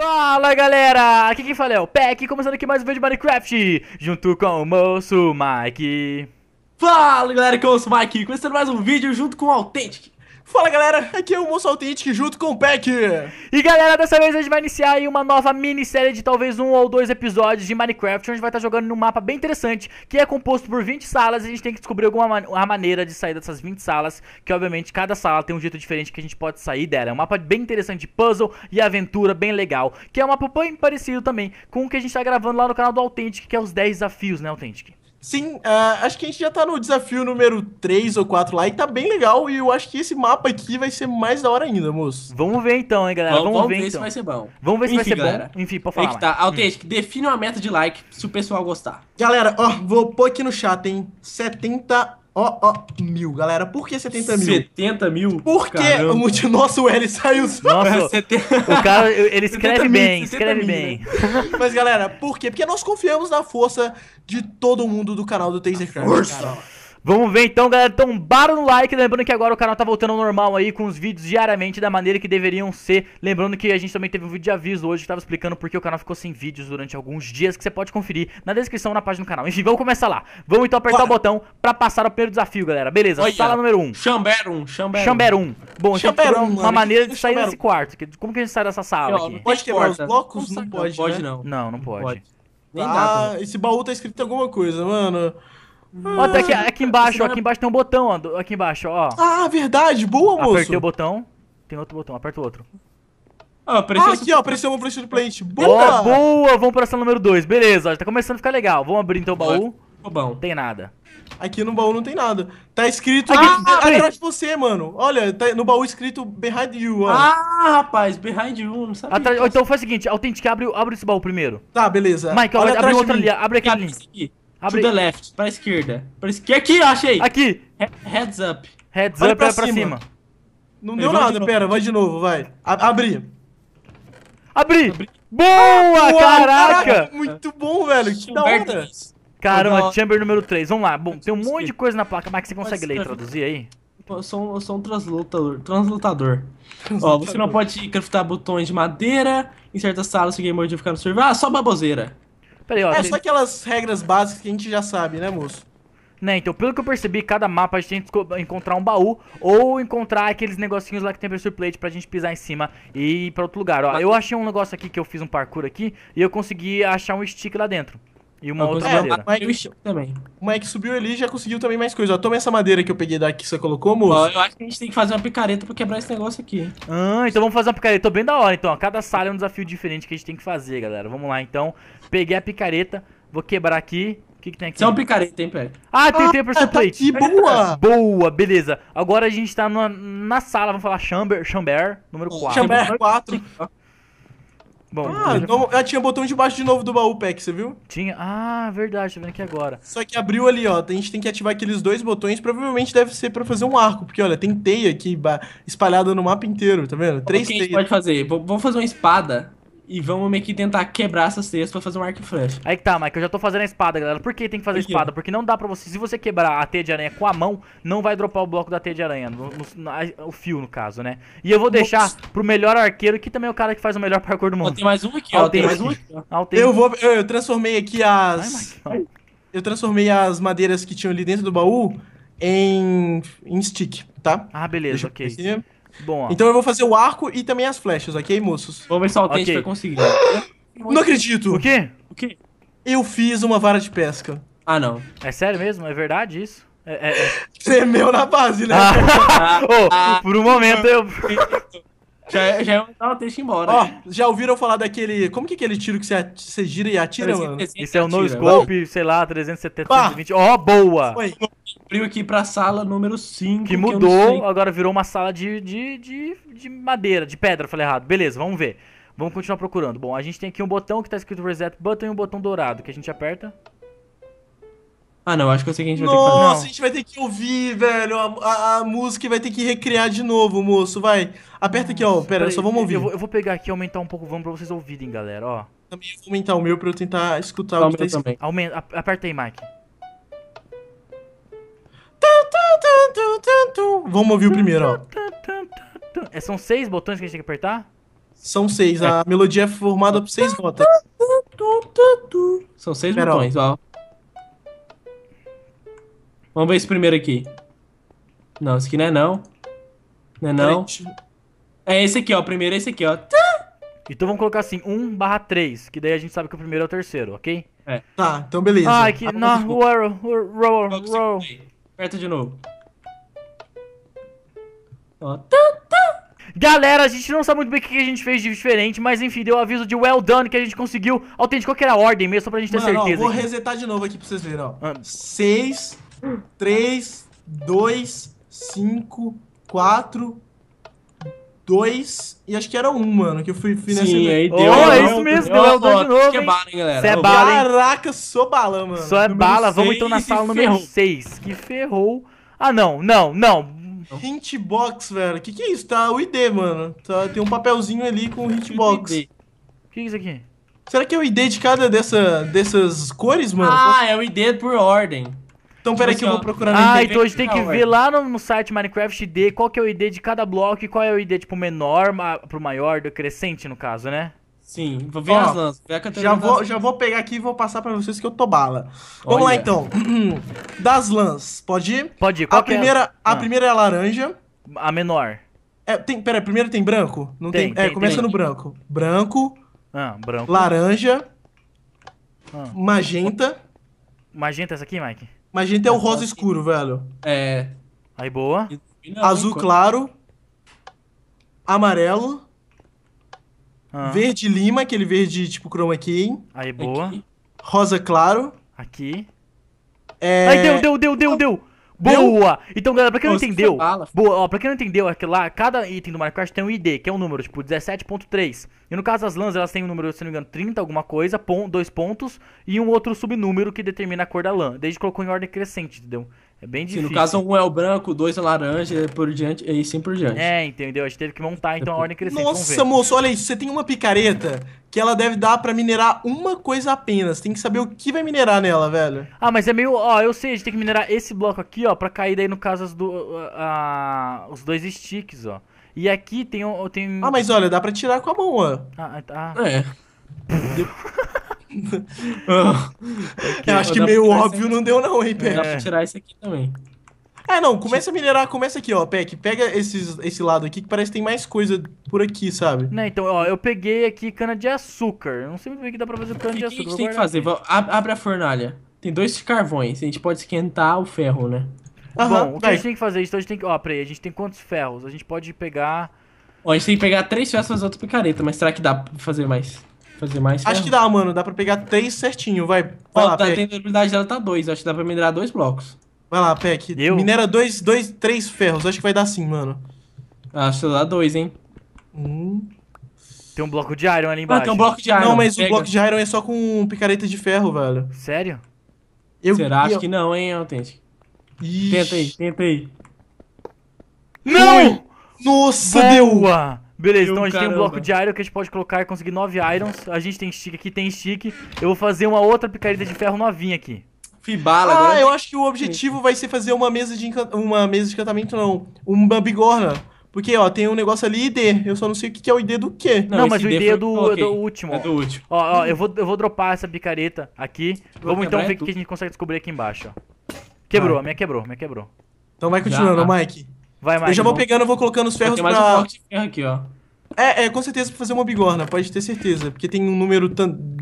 Fala galera, aqui quem fala é o Peck, começando aqui mais um vídeo de Minecraft, junto com o moço Mike. Fala galera, que eu sou o Mike, começando mais um vídeo junto com o Authentic. Fala galera, aqui é o Moço Authentic junto com o Peck. E galera, dessa vez a gente vai iniciar aí uma nova minissérie de talvez um ou dois episódios de Minecraft, onde a gente vai estar tá jogando num mapa bem interessante, que é composto por 20 salas e a gente tem que descobrir alguma man maneira de sair dessas 20 salas, que obviamente cada sala tem um jeito diferente que a gente pode sair dela. É um mapa bem interessante de puzzle e aventura, bem legal, que é um mapa bem parecido também com o que a gente está gravando lá no canal do Authentic, que é os 10 desafios, né, Authentic? Sim, uh, acho que a gente já tá no desafio número 3 ou 4 lá e tá bem legal. E eu acho que esse mapa aqui vai ser mais da hora ainda, moço. Vamos ver então, hein, galera. Vamos, vamos ver, então. se vai ser bom. Vamos ver Enfim, se vai ser galera. bom. Enfim, pode falar. É que tá. Altec, hum. define uma meta de like se o pessoal gostar. Galera, ó, vou pôr aqui no chat, hein? 70 Ó, ó, mil, galera. Por que 70 mil? 70 mil? Por que Caramba. o nosso L saiu só? Nossa, o cara, ele escreve bem, mil, escreve mil, bem. Né? Mas, galera, por quê? Porque nós confiamos na força de todo mundo do canal do Tasercraft. Força! Cara. Vamos ver então, galera. Então, bora no like. Lembrando que agora o canal tá voltando ao normal aí, com os vídeos diariamente da maneira que deveriam ser. Lembrando que a gente também teve um vídeo de aviso hoje que tava explicando por que o canal ficou sem vídeos durante alguns dias, que você pode conferir na descrição na página do canal. Enfim, vamos começar lá. Vamos então apertar Bora. o botão pra passar o primeiro desafio, galera. Beleza, Olha. sala número 1. Um. Chamberum, Chamberum. Chamberum. Bom, chamber gente chamberum, uma mano, maneira de sair desse quarto. Como que a gente sai dessa sala aqui? Pode quebrar os blocos? Não, pode, não. Né? Pode, né? não. Não, não pode. pode. Nem ah, nada. esse baú tá escrito alguma coisa, mano ah, tá aqui, ah, aqui embaixo, aqui embaixo tem um botão, ó, aqui embaixo, ó. Ah, verdade, boa, moço. Apertei o botão, tem outro botão, aperta o outro. Ah, apareceu ah, aqui, ó, apareceu uma flecha de plate, Boa! Oh, boa, vamos pra ação número 2. Beleza, ó, tá começando a ficar legal. Vamos abrir então o baú. Não tá tem nada. Aqui no baú não tem nada. Tá escrito ah, aqui, atrás de você, mano. Olha, tá no baú escrito behind you, ó. Ah, rapaz, behind you, não sabia. Atra... Então faz o seguinte, autêntica, abre, abre esse baú primeiro. Tá, beleza. Mike, olha abre outro ali, abre aquele tá, ali. Abre. To the left, pra esquerda. Pra esquerda. Aqui, achei! Aqui! He heads up. Heads up pra é pra cima. Não deu nada, de pera, vai de novo, vai. A abri. Abri! abri. Boa, Boa caraca. caraca! Muito bom, velho, que da hora. Caramba, chamber número 3, vamos lá. Bom, tem um monte de coisa na placa, mas você consegue Mas, ler e traduzir aí? Eu sou, eu sou um translutador. Translutador. Ó, você não pode craftar botões de madeira. Em certas salas, o game no server. Ah, só baboseira. Peraí, ó. É tem... só aquelas regras básicas que a gente já sabe, né, moço? Né, então, pelo que eu percebi, cada mapa a gente tem que encontrar um baú ou encontrar aqueles negocinhos lá que tem pressure plate pra gente pisar em cima e ir pra outro lugar. Ó, Mas... eu achei um negócio aqui que eu fiz um parkour aqui e eu consegui achar um stick lá dentro. E uma, outra coisa, madeira. É, também. O Mike é subiu ali e já conseguiu também mais coisa. Ó, toma essa madeira que eu peguei daqui que você colocou, moço. Eu acho que a gente tem que fazer uma picareta pra quebrar esse negócio aqui. Ah, então vamos fazer uma picareta. Tô bem da hora, então. Ó, cada sala é um desafio diferente que a gente tem que fazer, galera. Vamos lá, então. Peguei a picareta, vou quebrar aqui. O que, que tem aqui? Isso é uma picareta, hein, Pé? Ah, tem ah, tempo tá plate. boa! Boa, beleza. Agora a gente tá numa, na sala, vamos falar chamber, chamber número 4. Chamber 4. Bom, ah, então, já... tinha botão debaixo de novo do baú pack, você viu? Tinha. Ah, verdade, tá vendo aqui agora. Só que abriu ali, ó. A gente tem que ativar aqueles dois botões. Provavelmente deve ser pra fazer um arco, porque olha, tem teia aqui espalhada no mapa inteiro, tá vendo? Três o que teias. a gente pode fazer? vamos fazer uma espada. E vamos meio que tentar quebrar essas teias pra fazer um arco e flecha. Aí que tá, Mike, eu já tô fazendo a espada, galera. Por que tem que fazer a espada? Porque não dá pra você. Se você quebrar a teia de aranha com a mão, não vai dropar o bloco da teia de aranha. No, no, o fio, no caso, né? E eu vou deixar pro melhor arqueiro, que também é o cara que faz o melhor parkour do mundo. tem mais um aqui, ó. Tem mais um aqui. Eu vou. Eu, eu, transformei aqui as. Ai, Mike, eu transformei as madeiras que tinham ali dentro do baú em, em stick, tá? Ah, beleza, Deixa ok. Bom. Então eu vou fazer o arco e também as flechas, ok, moços? Vamos ver se o okay. a gente vai conseguir. não acredito! O quê? O quê? Eu fiz uma vara de pesca. Ah, não. É sério mesmo? É verdade isso? É, é, é. Tremeu na base, né? Ah, oh, ah, por um momento eu. Já, é, já é tava deixa embora. Ó, oh, já ouviram falar daquele. Como que é aquele tiro que você, você gira e atira, mano? Esse é o um no scope, sei lá, 370, 320. Ó, oh, boa! Foi abriu aqui pra sala número 5. Que mudou, que agora virou uma sala de, de, de, de madeira, de pedra, falei errado. Beleza, vamos ver. Vamos continuar procurando. Bom, a gente tem aqui um botão que tá escrito reset button e um botão dourado que a gente aperta. Ah, não, acho que eu sei que a gente vai Nossa, ter que fazer. Nossa, a gente vai ter que ouvir, velho. A, a, a música vai ter que recriar de novo, moço. Vai. Aperta aqui, ó. Pera, só vamos ouvir. Eu vou, eu vou, pegar aqui e aumentar um pouco o volume pra vocês ouvirem, galera, ó. Também vou aumentar o meu pra eu tentar escutar tá o que tá Aumenta, aperta aí, Mike. Vamos ouvir o primeiro, ó. É, são seis botões que a gente tem que apertar? São seis. A melodia é formada por seis notas. São seis Pera, botões, ó. Vamos ver esse primeiro aqui. Não, esse aqui não é não. Não é não. É esse aqui, ó. O primeiro é esse aqui, ó. Então vamos colocar assim, 1 barra 3, que daí a gente sabe que o primeiro é o terceiro, ok? É. Tá, então beleza. Ai, que... Ah, não, roll, roll, roll. Aperta de novo. Ó. Tá, tá. Galera, a gente não sabe muito bem o que a gente fez de diferente, mas enfim, deu um aviso de well done que a gente conseguiu autêntico que era ordem mesmo, só pra gente ter certeza. Ó, vou aqui. resetar de novo aqui pra vocês verem, ó. 6, 3, 2, 5, 4, dois e acho que era um, mano, que eu fui, fui Sim, nessa... aí deu. Oh, é isso mesmo, deu Eldon de novo, que é bala, hein, galera. Cê é bala, hein? Caraca, sou bala, mano. Só é número bala, vamos então na sala número 6, que ferrou. Ah, não, não, não. Então... Hintbox, velho. Que que é isso? Tá o ID, mano. Tá, tem um papelzinho ali com é o hintbox. O que é isso aqui? Será que é o ID de cada dessa, dessas cores, mano? Ah, é o ID por ordem. Então, peraí que eu vou tipo, procurar no Ah, então a gente tem que ver é. lá no, no, site Minecraft ID qual que é o ID de cada bloco e qual é o ID, tipo, menor ma pro maior, decrescente, no caso, né? Sim, vou ver as lãs. já, vou, já vou pegar aqui e vou passar pra vocês que eu tô bala. Vamos lá então. Das lãs, pode ir? Pode ir. Qual a é? primeira, é? a ah. primeira é a laranja. A menor. É, tem, pera, primeiro tem branco? Não tem? tem é, começa tem. no branco. Branco. Ah, branco. Laranja. Ah. Magenta. Magenta é essa aqui, Mike? Magenta é o é, rosa escuro, velho. É. Aí, boa. Azul né? claro. Amarelo. Ah. Verde lima, aquele verde tipo chroma key. Hein? Aí, boa. Aqui. Rosa claro. Aqui. É... Aí, deu, deu, deu, deu, deu. Boa! Então, galera, pra quem não entendeu, boa, ó, pra quem não entendeu, é que lá, cada item do Minecraft tem um ID, que é um número, tipo, 17.3. E no caso, das lãs, elas têm um número, se não me engano, 30, alguma coisa, pon, dois pontos, e um outro subnúmero que determina a cor da lã. Desde colocou em ordem crescente, entendeu? É bem difícil. Sim, no caso um é o branco, dois é laranja, por diante, e sim por diante. É, entendeu? A gente teve que montar então a ordem crescente. Nossa, moço, olha isso. Você tem uma picareta que ela deve dar para minerar uma coisa apenas. Tem que saber o que vai minerar nela, velho. Ah, mas é meio. Ó, eu sei, a gente tem que minerar esse bloco aqui, ó, pra cair daí no caso as do, uh, uh, os dois sticks, ó. E aqui tem um. Tem... Ah, mas olha, dá pra tirar com a mão, ó. Ah, ah tá. Ah. É. eu acho que meio óbvio não deu não, hein, Peck? Dá pra tirar esse aqui também. É, não, começa a minerar, começa aqui, ó, Peck. Pega esses, esse lado aqui que parece que tem mais coisa por aqui, sabe? Não, então, ó, eu peguei aqui cana-de-açúcar. Não sei muito bem que dá pra fazer cana-de-açúcar. O que, que a gente tem que fazer? Abre a fornalha. Tem dois carvões, a gente pode esquentar o ferro, né? Aham, Bom, o que vai. a gente tem que fazer? Então a gente tem que... Ó, peraí, a gente tem quantos ferros? A gente pode pegar... Ó, a gente tem que pegar três ferros e fazer outra picareta, mas será que dá pra fazer mais? fazer mais. Ferro. Acho que dá, mano. Dá pra pegar três certinho, vai. Vai Ó, lá, tá, Peck. A tentabilidade dela tá dois. Acho que dá pra minerar dois blocos. Vai lá, Peck. Eu? Minera dois, dois, três ferros. Acho que vai dar sim, mano. Ah, acho que dá dois, hein. Um... Tem um bloco de iron ali embaixo. Ah, tem um bloco de iron. Não, mas o bloco de iron é só com picareta de ferro, velho. Sério? Eu, Será? Eu... Acho que não, hein, Authentic. Tenta aí, tenta aí. Não! Nossa, Boa! deu! Beleza, então a gente tem um bloco de iron que a gente pode colocar e conseguir 9 irons. A gente tem stick aqui, tem stick. Eu vou fazer uma outra picareta de ferro novinha aqui. Fibala, ah, agora... Né? eu acho que o objetivo vai ser fazer uma mesa de uma mesa de encantamento, não. Uma bigorna. Porque, ó, tem um negócio ali ID. Eu só não sei o que é o ID do quê. Não, não mas o ID, é, do, é do último. É do último. Ó, ó eu, vou, eu vou dropar essa picareta aqui. Vou Vamos então ver o que a gente consegue descobrir aqui embaixo. Quebrou, ah. a minha quebrou, a minha quebrou. Então vai continuando, ah. já, Mike. Vai, Mike. Eu já vou pegando, vou colocando os ferros tem mais pra... Um de ferro aqui, ó. É, é, com certeza pra fazer uma bigorna, pode ter certeza. Porque tem um número,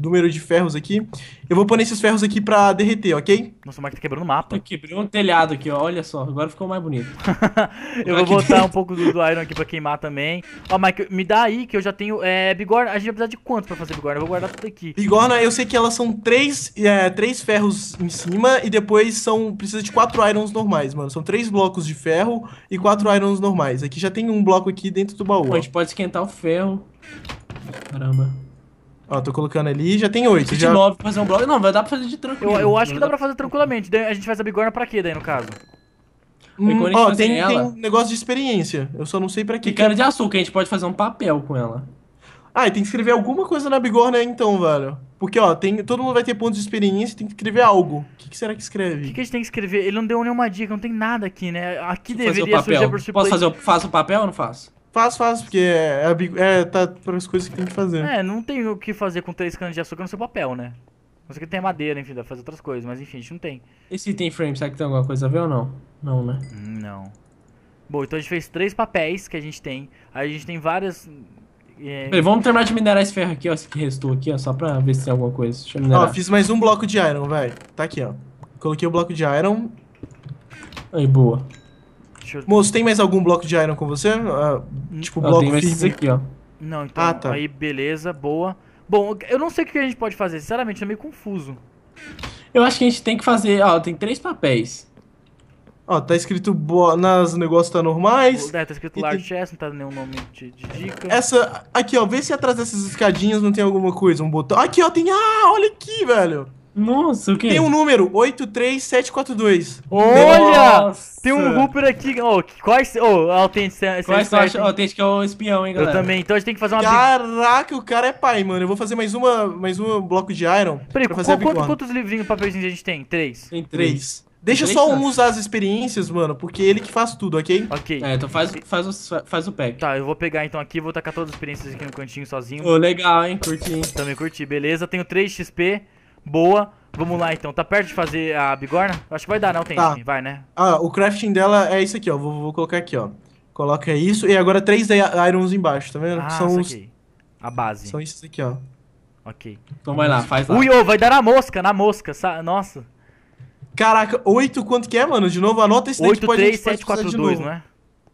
número de ferros aqui. Eu vou pôr esses ferros aqui pra derreter, ok? Nossa, o Mike tá quebrando o mapa. Aqui, quebrei um telhado aqui, ó. Olha só, agora ficou mais bonito. eu vou botar um pouco do, do, iron aqui pra queimar também. Ó, Mike, me dá aí que eu já tenho. É, bigorna, a gente vai precisar de quanto pra fazer bigorna? Eu vou guardar tudo aqui. Bigorna, eu sei que elas são três, é, três ferros em cima e depois são. Precisa de quatro irons normais, mano. São três blocos de ferro e quatro irons normais. Aqui já tem um bloco aqui dentro do baú. Pô, a gente pode esquentar o o ferro. Caramba. Ó, tô colocando ali, já tem oito. 29 já... pra fazer um bloco. Não, vai dar pra fazer de tranquilo. Eu, eu acho que dá pra fazer tranquilamente. Daí a gente faz a bigorna pra quê daí, no caso? Hum, ó, tem, tem um negócio de experiência. Eu só não sei pra quê. E cara de açúcar, a gente pode fazer um papel com ela. Ah, e tem que escrever alguma coisa na bigorna então, velho. Porque, ó, tem, todo mundo vai ter pontos de experiência e tem que escrever algo. O que, que, será que escreve? O que, que a gente tem que escrever? Ele não deu nenhuma dica, não tem nada aqui, né? Aqui Deixa deveria surgir por Posso fazer, faço o papel ou não faço? Faz, faz, porque é, é, é tá para as coisas que tem que fazer. É, não tem o que fazer com três canos de açúcar no seu papel, né? Não sei que tem madeira, enfim, dá pra fazer outras coisas, mas enfim, a gente não tem. Esse item frame, será que tem alguma coisa a ver ou não? Não, né? Não. Bom, então a gente fez três papéis que a gente tem. Aí a gente tem várias. É... vamos terminar de minerar esse ferro aqui, ó, esse que restou aqui, ó, só pra ver se tem alguma coisa. Deixa eu minerar. Ó, fiz mais um bloco de iron, velho. Tá aqui, ó. Coloquei o bloco de iron. Aí, boa. Deixa eu... Moço, tem mais algum bloco de iron com você? Ah, tipo, ah, bloco eu tenho aqui, ó. Não, então. Ah, tá. Aí, beleza, boa. Bom, eu não sei o que a gente pode fazer, sinceramente, é meio confuso. Eu acho que a gente tem que fazer. Ó, tem três papéis. Ó, tá escrito boa, nas negócios tá normais. É, tá escrito large tem... chest, não tá nenhum nome de, de, dica. Essa, aqui ó, vê se atrás dessas escadinhas não tem alguma coisa, um botão. Aqui ó, tem, ah, olha aqui, velho. Nossa, o quê? Tem um número, 83742. Olha! Nossa. Tem um Hooper aqui. Oh, quais. Ô, oh, autêntica. Quais é o espião, hein, galera? Eu também, então a gente tem que fazer uma. Caraca, o cara é pai, mano. Eu vou fazer mais uma, mais um bloco de Iron. Peraí, pra fazer quantos livrinhos papelzinhos a gente tem? Três. Tem três. Deixa só um usar as experiências, mano, porque ele que faz tudo, ok? Ok. É, então faz, faz, o, faz o pack. Tá, eu vou pegar então aqui, vou tacar todas as experiências aqui no cantinho sozinho. Ô, oh, legal, hein? Curti. Também curti, beleza. Tenho 3 XP. Boa. Vamos lá então. Tá perto de fazer a bigorna? Acho que vai dar, não tem. Tá. Vai, né? Ah, o crafting dela é isso aqui, ó. Vou, vou colocar aqui, ó. Coloca isso. E agora três irons embaixo, tá vendo? Ah, São os... A base. São esses aqui, ó. Ok. Então vai lá, faz lá. Ui, oh, vai dar na mosca, na mosca. Sa Nossa. Caraca, 8 quanto que é, mano? De novo, anota esse 8, 3, 7, 4, 2, não é?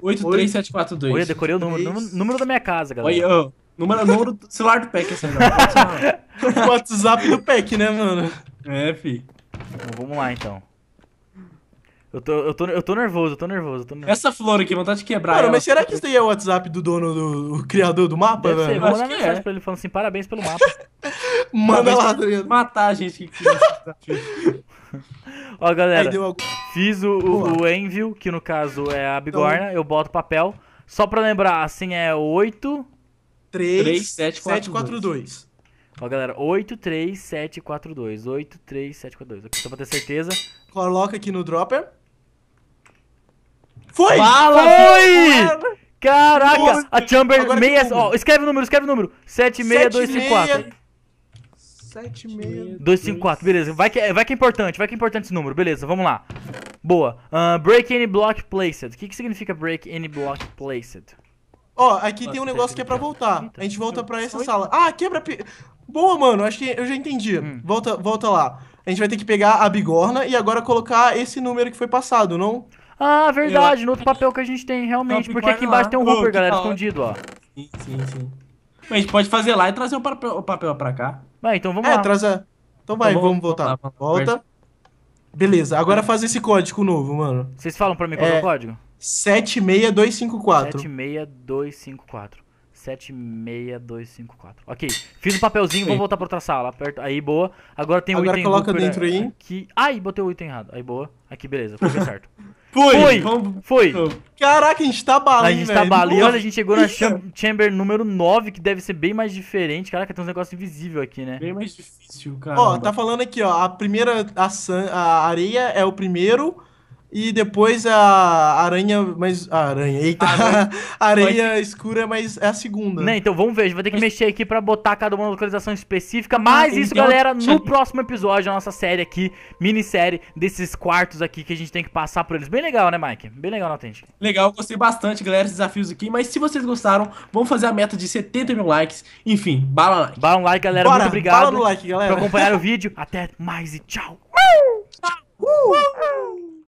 83742. Olha, decorei o número, número, número da minha casa, galera. Oi, ô. Número, número do celular do PEC, essa não. WhatsApp do PEC, né, mano? É, fi. Bom, vamos lá, então. Eu tô, eu, tô, eu tô nervoso, eu tô nervoso, eu tô nervoso. Essa flor aqui, vontade de quebrar. ela. mas será que isso daí é o WhatsApp do dono, do, criador do mapa, Deve velho? Ser, vamos mandar mensagem é. pra ele falando assim, parabéns pelo mapa. Manda lá, tá Adriano. Matar a gente que tá? Ó, galera, algum... fiz o, o, o, Envil, que no caso é a então, bigorna, então... eu boto papel. Só pra lembrar, assim, é 8 33742. Ó, galera, 83742. 83742. Aqui só pra ter certeza. Coloca aqui no dropper. Foi! Fala, foi! foi! Caraca! Nossa. A Chamber 6. Ó, escreve o número, escreve o número. 76254. 76254, beleza. Vai que, é, vai que é importante, vai que é importante esse número, beleza, vamos lá. Boa. Uh, break any block placed. O que, que significa break any block placed? Ó, aqui Nossa, tem um negócio que é pra voltar. Eita, a gente volta pra essa sala. Ah, quebra... Pe... Boa, mano, acho que eu já entendi. Hum. Volta, volta lá. A gente vai ter que pegar a bigorna e agora colocar esse número que foi passado, não? Ah, verdade, eu... no outro papel que a gente tem, realmente. porque aqui embaixo lá. tem um Hooper, oh, galera, escondido, ó. Sim, sim, sim. Mas a gente pode fazer lá e trazer o papel, o papel pra cá. Vai, então vamos é, lá. É, traz a... Então vai, então, vamos, vamos, voltar. Volta. Beleza, agora faz esse código novo, mano. Vocês falam pra mim qual é o é. código? 76254. 76254. 76254. Ok, fiz o um papelzinho, vou voltar pra outra sala. Aperto. Aí, boa. Agora tem o Agora item coloca dentro aí. Aqui. Ai, botei o item errado. Aí, boa. Aqui, beleza, foi certo. Foi! Foi! foi. Caraca, a gente tá bala, A gente tá velho. tá bala. olha, a gente chegou na Chamber número 9, que deve ser bem mais diferente. Caraca, tem uns negócios invisível aqui, né? Bem mais difícil, cara. Ó, tá falando aqui, ó. A primeira. A, san, a areia é o primeiro. E depois a aranha, mas. A aranha, eita. Aranha. areia Foi. escura, mas é a segunda. Né, então vamos ver, vou ter que mas... mexer aqui para botar cada uma localização específica. Mas isso, galera, no próximo episódio, da nossa série aqui, minissérie desses quartos aqui que a gente tem que passar por eles. Bem legal, né, Mike? Bem legal na Autêntica. Legal, gostei bastante, galera, esses desafios aqui. Mas se vocês gostaram, vamos fazer a meta de 70 mil likes. Enfim, bala like. Bala um like, galera. Bora, muito obrigado. Bala no like, galera. Por acompanhar o vídeo. Até mais e tchau. Uh! Uh!